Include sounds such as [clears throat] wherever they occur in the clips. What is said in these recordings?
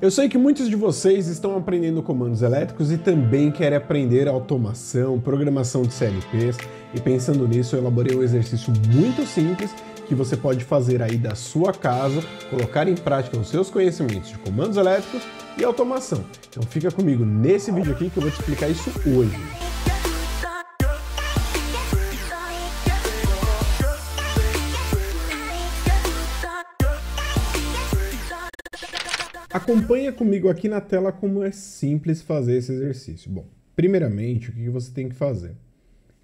Eu sei que muitos de vocês estão aprendendo comandos elétricos e também querem aprender automação, programação de CLPs, e pensando nisso, eu elaborei um exercício muito simples que você pode fazer aí da sua casa, colocar em prática os seus conhecimentos de comandos elétricos e automação. Então fica comigo nesse vídeo aqui que eu vou te explicar isso hoje. Acompanha comigo aqui na tela como é simples fazer esse exercício. Bom, primeiramente, o que você tem que fazer?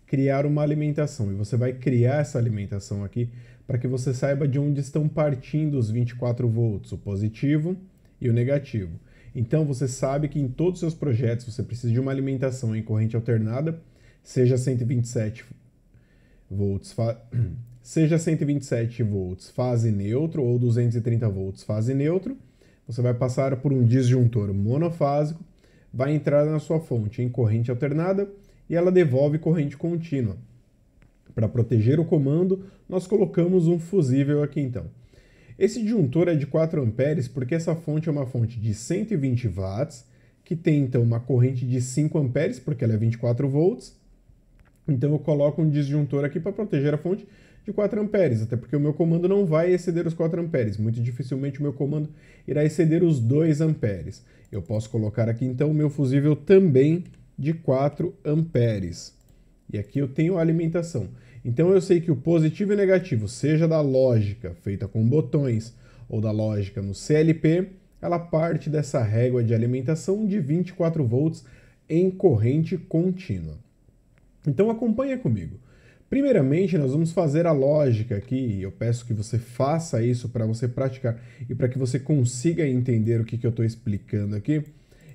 Criar uma alimentação. E você vai criar essa alimentação aqui para que você saiba de onde estão partindo os 24 volts, o positivo e o negativo. Então você sabe que em todos os seus projetos você precisa de uma alimentação em corrente alternada, seja 127 volts, [clears throat] seja 127 volts fase neutro ou 230 volts fase neutro você vai passar por um disjuntor monofásico, vai entrar na sua fonte em corrente alternada e ela devolve corrente contínua. Para proteger o comando, nós colocamos um fusível aqui então. Esse disjuntor é de 4 amperes porque essa fonte é uma fonte de 120 watts, que tem então uma corrente de 5 amperes, porque ela é 24 volts. Então eu coloco um disjuntor aqui para proteger a fonte de 4 amperes, até porque o meu comando não vai exceder os 4 amperes, muito dificilmente o meu comando irá exceder os 2 amperes. Eu posso colocar aqui então o meu fusível também de 4 amperes. E aqui eu tenho a alimentação. Então eu sei que o positivo e negativo, seja da lógica feita com botões ou da lógica no CLP, ela parte dessa régua de alimentação de 24 volts em corrente contínua. Então acompanha comigo. Primeiramente, nós vamos fazer a lógica aqui, eu peço que você faça isso para você praticar e para que você consiga entender o que, que eu estou explicando aqui.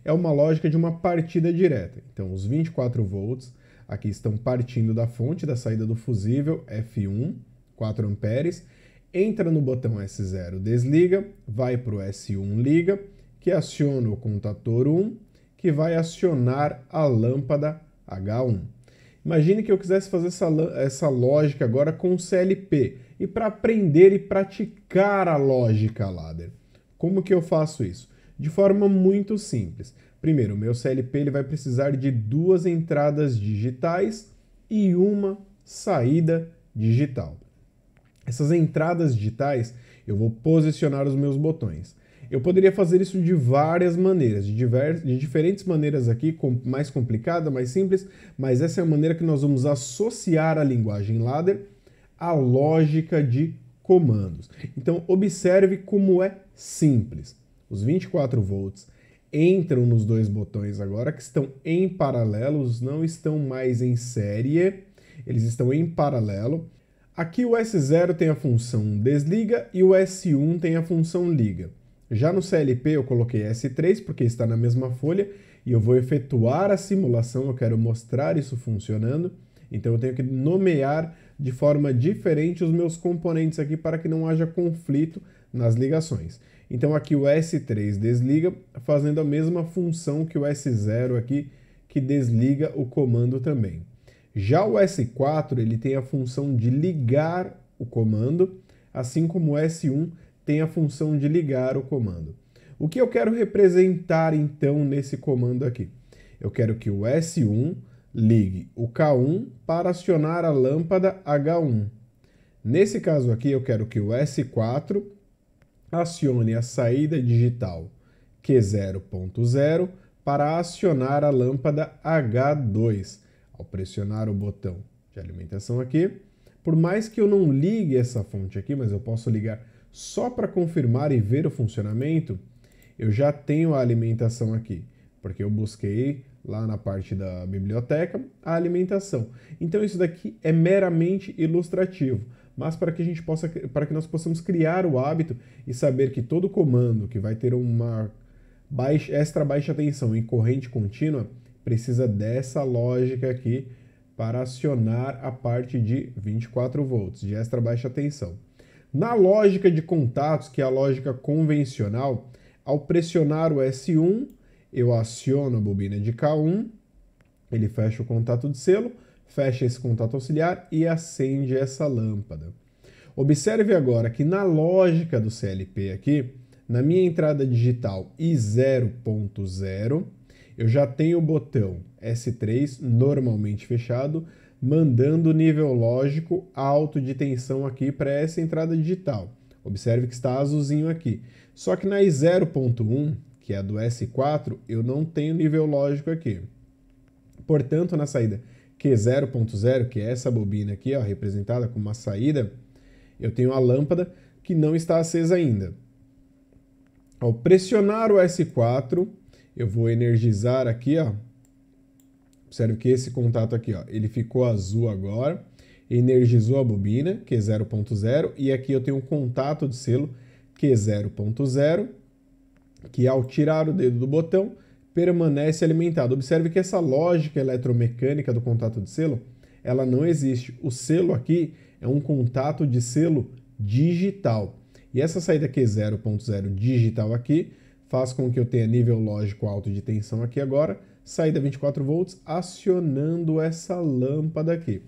É uma lógica de uma partida direta. Então, os 24 volts aqui estão partindo da fonte da saída do fusível F1, 4 amperes, entra no botão S0, desliga, vai para o S1, liga, que aciona o contator 1, que vai acionar a lâmpada H1. Imagine que eu quisesse fazer essa, essa lógica agora com CLP. E para aprender e praticar a lógica ladder, como que eu faço isso? De forma muito simples. Primeiro, meu CLP ele vai precisar de duas entradas digitais e uma saída digital. Essas entradas digitais, eu vou posicionar os meus botões. Eu poderia fazer isso de várias maneiras, de, divers, de diferentes maneiras aqui, com, mais complicada, mais simples, mas essa é a maneira que nós vamos associar a linguagem ladder à lógica de comandos. Então, observe como é simples. Os 24 volts entram nos dois botões agora, que estão em paralelos, não estão mais em série, eles estão em paralelo. Aqui o S0 tem a função desliga e o S1 tem a função liga. Já no CLP eu coloquei S3 porque está na mesma folha e eu vou efetuar a simulação, eu quero mostrar isso funcionando. Então eu tenho que nomear de forma diferente os meus componentes aqui para que não haja conflito nas ligações. Então aqui o S3 desliga, fazendo a mesma função que o S0 aqui, que desliga o comando também. Já o S4, ele tem a função de ligar o comando, assim como o S1 tem a função de ligar o comando. O que eu quero representar então nesse comando aqui? Eu quero que o S1 ligue o K1 para acionar a lâmpada H1. Nesse caso aqui, eu quero que o S4 acione a saída digital Q0.0 para acionar a lâmpada H2. Ao pressionar o botão de alimentação aqui, por mais que eu não ligue essa fonte aqui, mas eu posso ligar só para confirmar e ver o funcionamento, eu já tenho a alimentação aqui, porque eu busquei lá na parte da biblioteca a alimentação. Então isso daqui é meramente ilustrativo, mas para que a gente possa para que nós possamos criar o hábito e saber que todo comando que vai ter uma baixa, extra baixa tensão em corrente contínua precisa dessa lógica aqui para acionar a parte de 24 volts de extra baixa tensão. Na lógica de contatos, que é a lógica convencional, ao pressionar o S1, eu aciono a bobina de K1, ele fecha o contato de selo, fecha esse contato auxiliar e acende essa lâmpada. Observe agora que na lógica do CLP aqui, na minha entrada digital I0.0, eu já tenho o botão S3 normalmente fechado mandando o nível lógico alto de tensão aqui para essa entrada digital. Observe que está azulzinho aqui. Só que na I0.1, que é a do S4, eu não tenho nível lógico aqui. Portanto, na saída Q0.0, que é essa bobina aqui, ó, representada como uma saída, eu tenho a lâmpada que não está acesa ainda. Ao pressionar o S4, eu vou energizar aqui, ó, Observe que esse contato aqui, ó, ele ficou azul agora, energizou a bobina, que 0.0, e aqui eu tenho um contato de selo, que 0.0, que ao tirar o dedo do botão, permanece alimentado. Observe que essa lógica eletromecânica do contato de selo, ela não existe. O selo aqui é um contato de selo digital. E essa saída Q0.0 digital aqui faz com que eu tenha nível lógico alto de tensão aqui agora, saída 24 volts, acionando essa lâmpada aqui.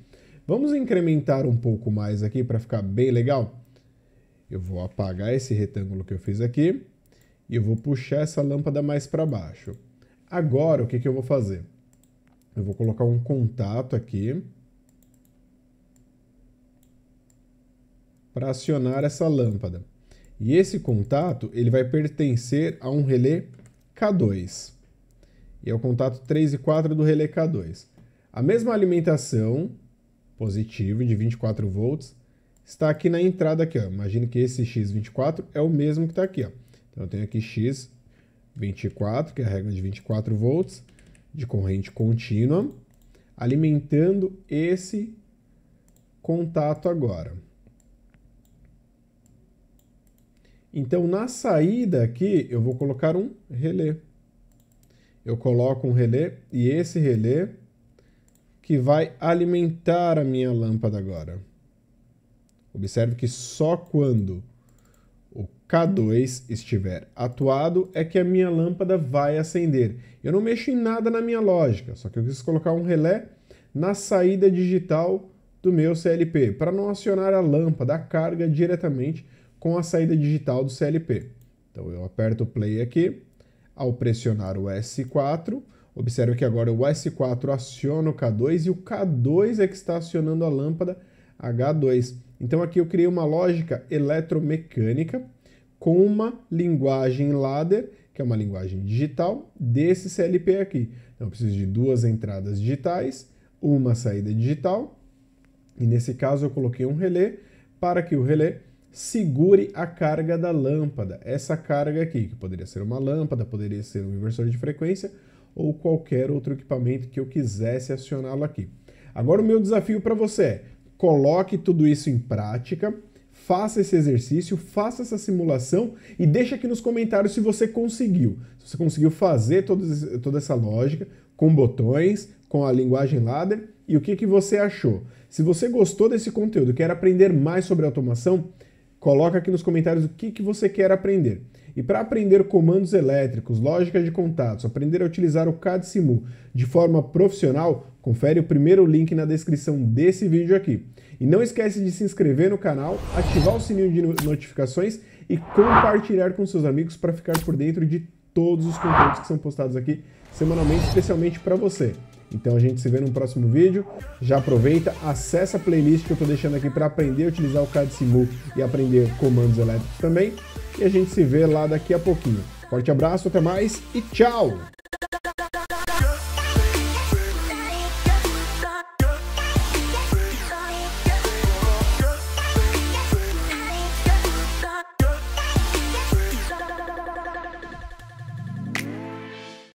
Vamos incrementar um pouco mais aqui para ficar bem legal? Eu vou apagar esse retângulo que eu fiz aqui e eu vou puxar essa lâmpada mais para baixo. Agora, o que, que eu vou fazer? Eu vou colocar um contato aqui para acionar essa lâmpada. E esse contato ele vai pertencer a um relé K2 e é o contato 3 e 4 do relé K2. A mesma alimentação, positiva de 24 volts, está aqui na entrada aqui, ó. Imagine que esse X24 é o mesmo que está aqui, ó. Então eu tenho aqui X24, que é a regra de 24 volts, de corrente contínua, alimentando esse contato agora. Então, na saída aqui, eu vou colocar um relé eu coloco um relé e esse relé que vai alimentar a minha lâmpada agora. Observe que só quando o K2 estiver atuado é que a minha lâmpada vai acender. Eu não mexo em nada na minha lógica, só que eu quis colocar um relé na saída digital do meu CLP, para não acionar a lâmpada, a carga diretamente com a saída digital do CLP. Então eu aperto o play aqui, ao pressionar o S4, observe que agora o S4 aciona o K2 e o K2 é que está acionando a lâmpada H2. Então aqui eu criei uma lógica eletromecânica com uma linguagem ladder, que é uma linguagem digital, desse CLP aqui. Então eu preciso de duas entradas digitais, uma saída digital, e nesse caso eu coloquei um relé para que o relé segure a carga da lâmpada. Essa carga aqui, que poderia ser uma lâmpada, poderia ser um inversor de frequência ou qualquer outro equipamento que eu quisesse acioná-lo aqui. Agora o meu desafio para você é, coloque tudo isso em prática, faça esse exercício, faça essa simulação e deixa aqui nos comentários se você conseguiu. Se você conseguiu fazer toda essa lógica com botões, com a linguagem ladder e o que, que você achou. Se você gostou desse conteúdo e quer aprender mais sobre automação, Coloca aqui nos comentários o que, que você quer aprender. E para aprender comandos elétricos, lógica de contatos, aprender a utilizar o CAD Simu de forma profissional, confere o primeiro link na descrição desse vídeo aqui. E não esquece de se inscrever no canal, ativar o sininho de notificações e compartilhar com seus amigos para ficar por dentro de todos os conteúdos que são postados aqui semanalmente, especialmente para você. Então a gente se vê no próximo vídeo. Já aproveita, acessa a playlist que eu estou deixando aqui para aprender a utilizar o CAD Simu e aprender comandos elétricos também. E a gente se vê lá daqui a pouquinho. Forte abraço, até mais e tchau!